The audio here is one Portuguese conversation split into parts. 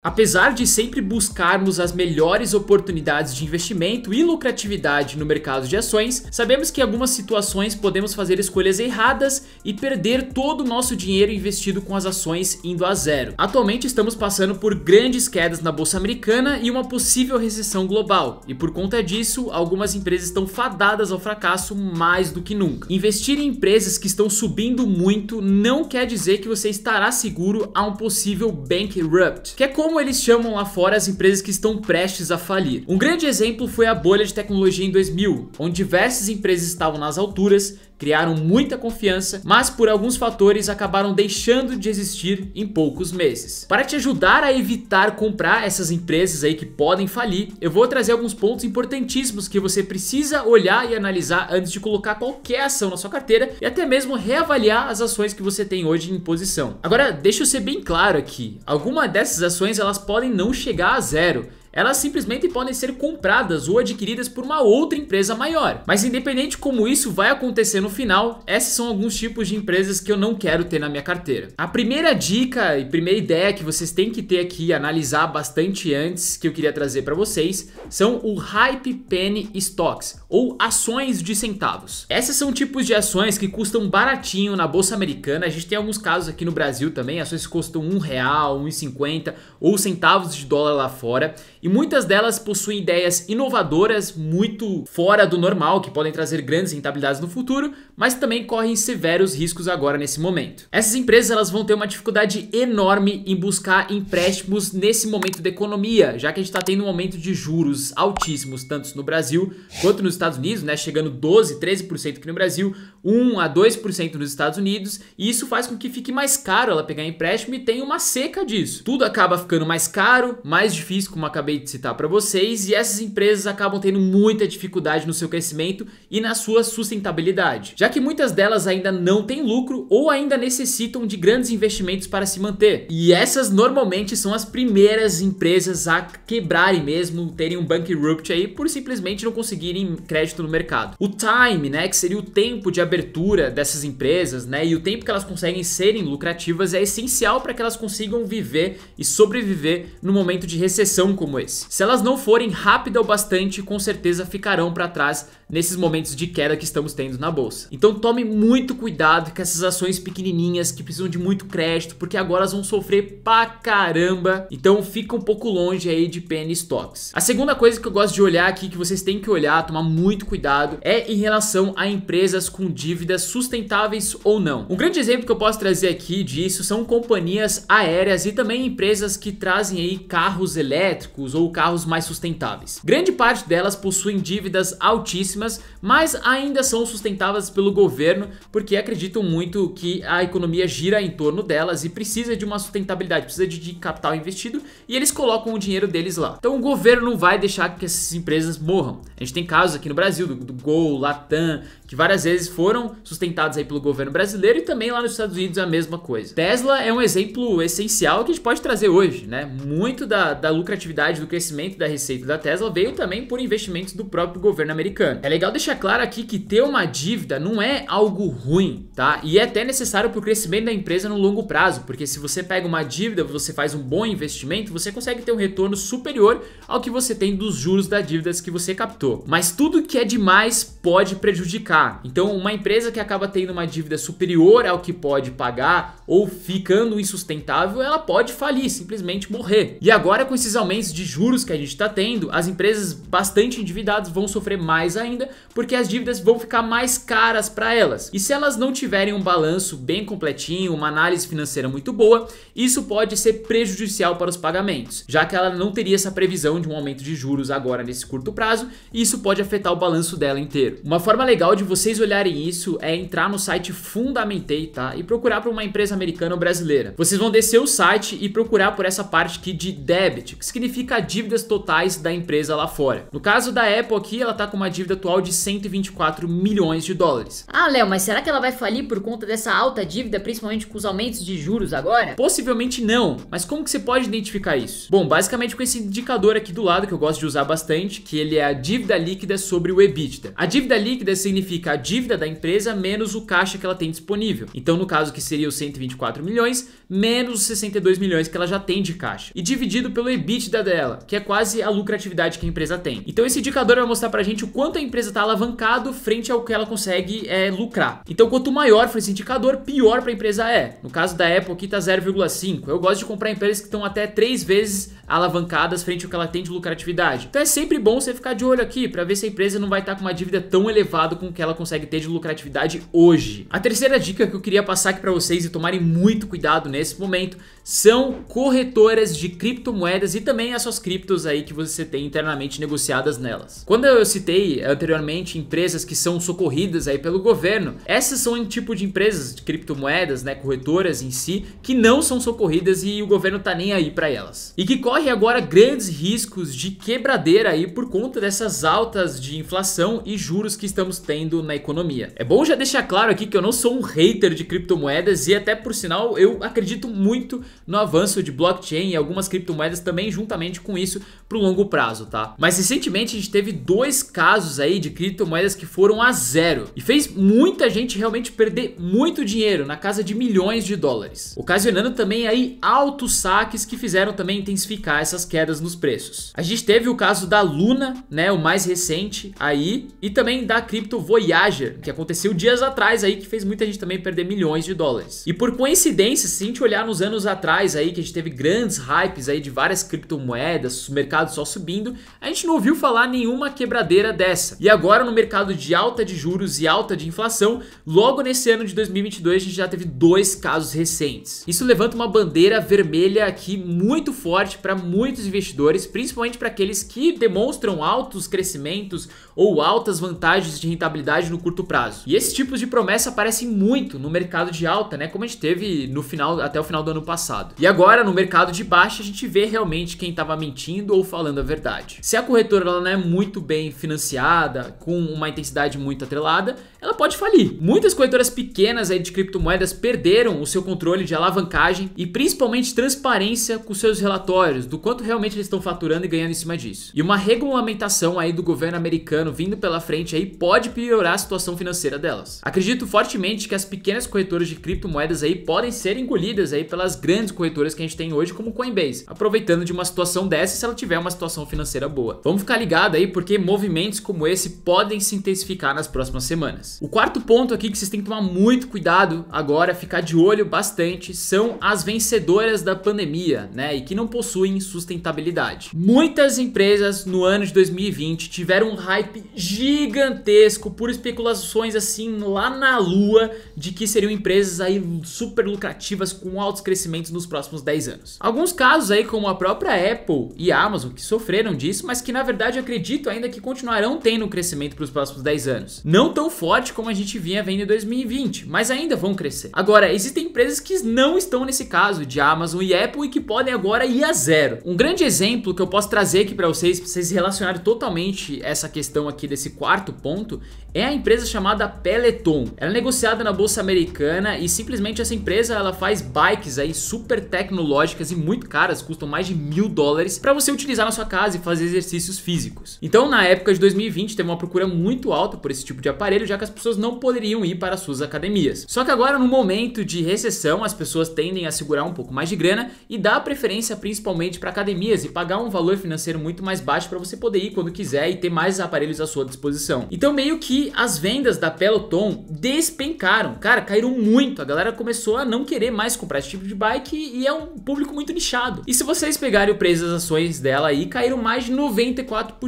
Apesar de sempre buscarmos as melhores oportunidades de investimento e lucratividade no mercado de ações, sabemos que em algumas situações podemos fazer escolhas erradas e perder todo o nosso dinheiro investido com as ações indo a zero. Atualmente estamos passando por grandes quedas na bolsa americana e uma possível recessão global, e por conta disso, algumas empresas estão fadadas ao fracasso mais do que nunca. Investir em empresas que estão subindo muito não quer dizer que você estará seguro a um possível bankrupt, que é como como eles chamam lá fora as empresas que estão prestes a falir. Um grande exemplo foi a bolha de tecnologia em 2000, onde diversas empresas estavam nas alturas, criaram muita confiança, mas por alguns fatores acabaram deixando de existir em poucos meses. Para te ajudar a evitar comprar essas empresas aí que podem falir, eu vou trazer alguns pontos importantíssimos que você precisa olhar e analisar antes de colocar qualquer ação na sua carteira e até mesmo reavaliar as ações que você tem hoje em posição. Agora, deixa eu ser bem claro aqui, alguma dessas ações elas podem não chegar a zero elas simplesmente podem ser compradas ou adquiridas por uma outra empresa maior. Mas independente como isso vai acontecer no final, esses são alguns tipos de empresas que eu não quero ter na minha carteira. A primeira dica e primeira ideia que vocês têm que ter aqui, analisar bastante antes, que eu queria trazer para vocês, são o Hype Penny Stocks, ou ações de centavos. Essas são tipos de ações que custam baratinho na bolsa americana, a gente tem alguns casos aqui no Brasil também, ações que custam um real, um e cinquenta ou centavos de dólar lá fora, e e muitas delas possuem ideias inovadoras muito fora do normal, que podem trazer grandes rentabilidades no futuro, mas também correm severos riscos agora nesse momento. Essas empresas elas vão ter uma dificuldade enorme em buscar empréstimos nesse momento da economia, já que a gente está tendo um aumento de juros altíssimos, tanto no Brasil quanto nos Estados Unidos, né, chegando 12, 13% aqui no Brasil, 1 a 2% nos Estados Unidos, e isso faz com que fique mais caro ela pegar empréstimo e tem uma seca disso. Tudo acaba ficando mais caro, mais difícil, como acabei acabei de citar para vocês, e essas empresas acabam tendo muita dificuldade no seu crescimento e na sua sustentabilidade, já que muitas delas ainda não têm lucro ou ainda necessitam de grandes investimentos para se manter. E essas normalmente são as primeiras empresas a quebrarem mesmo, terem um bankrupt aí por simplesmente não conseguirem crédito no mercado. O time, né, que seria o tempo de abertura dessas empresas, né, e o tempo que elas conseguem serem lucrativas é essencial para que elas consigam viver e sobreviver no momento de recessão como esse. Se elas não forem rápidas o bastante, com certeza ficarão para trás nesses momentos de queda que estamos tendo na bolsa. Então tome muito cuidado com essas ações pequenininhas que precisam de muito crédito, porque agora elas vão sofrer pra caramba. Então fica um pouco longe aí de penny stocks. A segunda coisa que eu gosto de olhar aqui, que vocês têm que olhar, tomar muito cuidado, é em relação a empresas com dívidas sustentáveis ou não. Um grande exemplo que eu posso trazer aqui disso são companhias aéreas e também empresas que trazem aí carros elétricos elétricos ou carros mais sustentáveis. Grande parte delas possuem dívidas altíssimas, mas ainda são sustentáveis pelo governo porque acreditam muito que a economia gira em torno delas e precisa de uma sustentabilidade, precisa de capital investido e eles colocam o dinheiro deles lá. Então o governo não vai deixar que essas empresas morram. A gente tem casos aqui no Brasil do, do Gol, Latam, que várias vezes foram sustentados aí pelo governo brasileiro e também lá nos Estados Unidos a mesma coisa. Tesla é um exemplo essencial que a gente pode trazer hoje, né? Muito da, da lucratividade metade do crescimento da receita da Tesla veio também por investimentos do próprio governo americano. É legal deixar claro aqui que ter uma dívida não é algo ruim, tá? E é até necessário para o crescimento da empresa no longo prazo, porque se você pega uma dívida, você faz um bom investimento, você consegue ter um retorno superior ao que você tem dos juros das dívidas que você captou. Mas tudo que é demais pode prejudicar. Então, uma empresa que acaba tendo uma dívida superior ao que pode pagar ou ficando insustentável, ela pode falir, simplesmente morrer. E agora com esses aumentos de juros que a gente está tendo, as empresas bastante endividadas vão sofrer mais ainda, porque as dívidas vão ficar mais caras para elas. E se elas não tiverem um balanço bem completinho, uma análise financeira muito boa, isso pode ser prejudicial para os pagamentos, já que ela não teria essa previsão de um aumento de juros agora nesse curto prazo, e isso pode afetar o balanço dela inteiro. Uma forma legal de vocês olharem isso é entrar no site Fundamentei, tá? E procurar por uma empresa americana ou brasileira. Vocês vão descer o site e procurar por essa parte aqui de debit, que significa dívidas totais da empresa lá fora. No caso da Apple aqui, ela está com uma dívida atual de 124 milhões de dólares. Ah, Léo, mas será que ela vai falir por conta dessa alta dívida, principalmente com os aumentos de juros agora? Possivelmente não, mas como que você pode identificar isso? Bom, basicamente com esse indicador aqui do lado que eu gosto de usar bastante, que ele é a dívida líquida sobre o EBITDA. A dívida líquida significa a dívida da empresa menos o caixa que ela tem disponível. Então, no caso que seria os 124 milhões menos os 62 milhões que ela já tem de caixa e dividido pelo EBITDA dela dela, que é quase a lucratividade que a empresa tem. Então esse indicador vai mostrar pra gente o quanto a empresa está alavancado frente ao que ela consegue é, lucrar. Então quanto maior for esse indicador, pior para a empresa é. No caso da Apple aqui tá 0,5. Eu gosto de comprar empresas que estão até três vezes alavancadas frente ao que ela tem de lucratividade. Então é sempre bom você ficar de olho aqui para ver se a empresa não vai estar tá com uma dívida tão elevada com o que ela consegue ter de lucratividade hoje. A terceira dica que eu queria passar aqui para vocês e tomarem muito cuidado nesse momento são corretoras de criptomoedas e também associações criptos aí que você tem internamente negociadas nelas. Quando eu citei anteriormente empresas que são socorridas aí pelo governo, essas são um tipo de empresas de criptomoedas, né, corretoras em si, que não são socorridas e o governo tá nem aí para elas. E que corre agora grandes riscos de quebradeira aí por conta dessas altas de inflação e juros que estamos tendo na economia. É bom já deixar claro aqui que eu não sou um hater de criptomoedas e até por sinal eu acredito muito no avanço de blockchain e algumas criptomoedas também juntamente com isso pro longo prazo, tá? Mas recentemente a gente teve dois casos aí de criptomoedas que foram a zero e fez muita gente realmente perder muito dinheiro, na casa de milhões de dólares, ocasionando também aí altos saques que fizeram também intensificar essas quedas nos preços. A gente teve o caso da Luna, né, o mais recente aí, e também da cripto Voyager, que aconteceu dias atrás aí que fez muita gente também perder milhões de dólares. E por coincidência, se a gente olhar nos anos atrás aí que a gente teve grandes hypes aí de várias criptomoedas moedas, o mercado só subindo, a gente não ouviu falar nenhuma quebradeira dessa. E agora no mercado de alta de juros e alta de inflação, logo nesse ano de 2022 a gente já teve dois casos recentes. Isso levanta uma bandeira vermelha aqui muito forte para muitos investidores, principalmente para aqueles que demonstram altos crescimentos ou altas vantagens de rentabilidade no curto prazo. E esses tipos de promessa aparecem muito no mercado de alta, né? Como a gente teve no final até o final do ano passado. E agora no mercado de baixa a gente vê realmente quem estava mentindo ou falando a verdade. Se a corretora ela não é muito bem financiada, com uma intensidade muito atrelada, ela pode falir. Muitas corretoras pequenas aí de criptomoedas perderam o seu controle de alavancagem e principalmente transparência com seus relatórios, do quanto realmente eles estão faturando e ganhando em cima disso. E uma regulamentação aí do governo americano vindo pela frente aí pode piorar a situação financeira delas. Acredito fortemente que as pequenas corretoras de criptomoedas aí podem ser engolidas aí pelas grandes corretoras que a gente tem hoje, como Coinbase, aproveitando de uma situação dessa se ela tiver uma situação financeira boa. Vamos ficar ligado aí porque movimentos como esse podem se intensificar nas próximas semanas. O quarto ponto aqui que vocês têm que tomar muito cuidado agora, é ficar de olho bastante, são as vencedoras da pandemia, né? E que não possuem sustentabilidade. Muitas empresas no ano de 2020 tiveram um hype gigantesco por especulações assim lá na lua de que seriam empresas aí super lucrativas com altos crescimentos nos próximos 10 anos. Alguns casos aí como a própria Apple e Amazon que sofreram disso, mas que na verdade acredito ainda que continuarão tendo crescimento para os próximos 10 anos. Não tão forte forte como a gente vinha vendo em 2020, mas ainda vão crescer. Agora, existem empresas que não estão nesse caso de Amazon e Apple e que podem agora ir a zero. Um grande exemplo que eu posso trazer aqui para vocês, para vocês relacionarem totalmente essa questão aqui desse quarto ponto, é a empresa chamada Peloton. Ela é negociada na bolsa americana e simplesmente essa empresa ela faz bikes aí super tecnológicas e muito caras, custam mais de mil dólares para você utilizar na sua casa e fazer exercícios físicos. Então, na época de 2020 teve uma procura muito alta por esse tipo de aparelho, já que as pessoas não poderiam ir para suas academias. Só que agora, no momento de recessão, as pessoas tendem a segurar um pouco mais de grana e dar preferência principalmente para academias e pagar um valor financeiro muito mais baixo para você poder ir quando quiser e ter mais aparelhos à sua disposição. Então, meio que as vendas da Peloton despencaram, cara, caíram muito. A galera começou a não querer mais comprar esse tipo de bike e é um público muito nichado. E se vocês pegarem o preço das ações dela aí, caíram mais de 94%.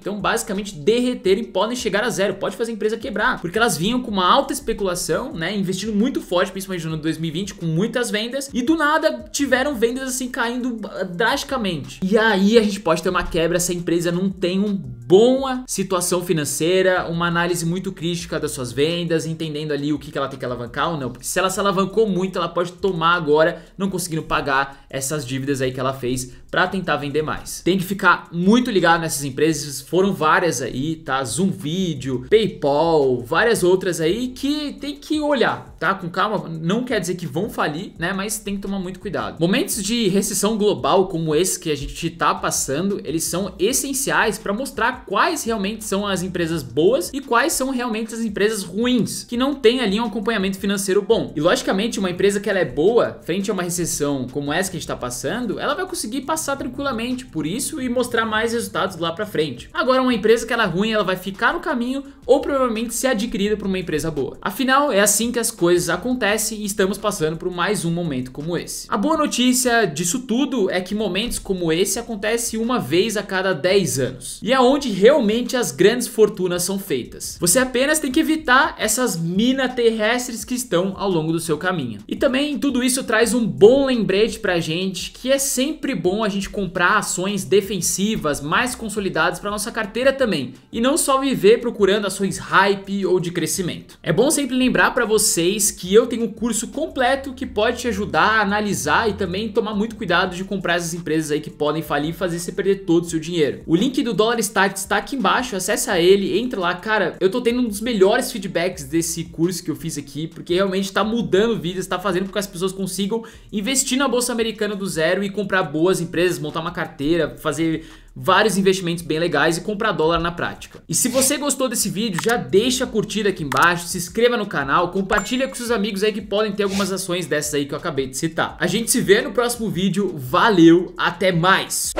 Então, basicamente, derreterem podem chegar a zero, pode fazer a empresa quebrar porque elas vinham com uma alta especulação, né? Investindo muito forte, principalmente no ano 2020, com muitas vendas, e do nada tiveram vendas assim caindo ah, drasticamente. E aí a gente pode ter uma quebra se a empresa não tem uma boa situação financeira, uma análise muito crítica das suas vendas, entendendo ali o que, que ela tem que alavancar ou não. Porque se ela se alavancou muito, ela pode tomar agora, não conseguindo pagar essas dívidas aí que ela fez para tentar vender mais. Tem que ficar muito ligado nessas empresas, foram várias aí, tá? Zoom Video, PayPal, várias outras aí que tem que olhar, tá? Com calma, não quer dizer que vão falir, né? Mas tem que tomar muito cuidado. Momentos de recessão global como esse que a gente tá passando, eles são essenciais para mostrar quais realmente são as empresas boas e quais são realmente as empresas ruins, que não tem ali um acompanhamento financeiro bom. E logicamente, uma empresa que ela é boa frente a uma recessão como essa que a gente tá passando, ela vai conseguir passar passar tranquilamente por isso e mostrar mais resultados lá pra frente. Agora uma empresa que ela é ruim, ela vai ficar no caminho ou provavelmente ser adquirida por uma empresa boa. Afinal, é assim que as coisas acontecem e estamos passando por mais um momento como esse. A boa notícia disso tudo é que momentos como esse acontecem uma vez a cada 10 anos. E é onde realmente as grandes fortunas são feitas. Você apenas tem que evitar essas minas terrestres que estão ao longo do seu caminho. E também tudo isso traz um bom lembrete pra gente que é sempre bom a gente comprar ações defensivas mais consolidadas para nossa carteira também e não só viver procurando ações hype ou de crescimento. É bom sempre lembrar para vocês que eu tenho um curso completo que pode te ajudar a analisar e também tomar muito cuidado de comprar essas empresas aí que podem falir e fazer você perder todo o seu dinheiro. O link do Dollar Start está aqui embaixo, acessa ele, entra lá, cara, eu tô tendo um dos melhores feedbacks desse curso que eu fiz aqui, porque realmente está mudando vidas, está fazendo com que as pessoas consigam investir na bolsa americana do zero e comprar boas empresas empresas, montar uma carteira, fazer vários investimentos bem legais e comprar dólar na prática. E se você gostou desse vídeo, já deixa a curtida aqui embaixo, se inscreva no canal, compartilha com seus amigos aí que podem ter algumas ações dessas aí que eu acabei de citar. A gente se vê no próximo vídeo, valeu, até mais!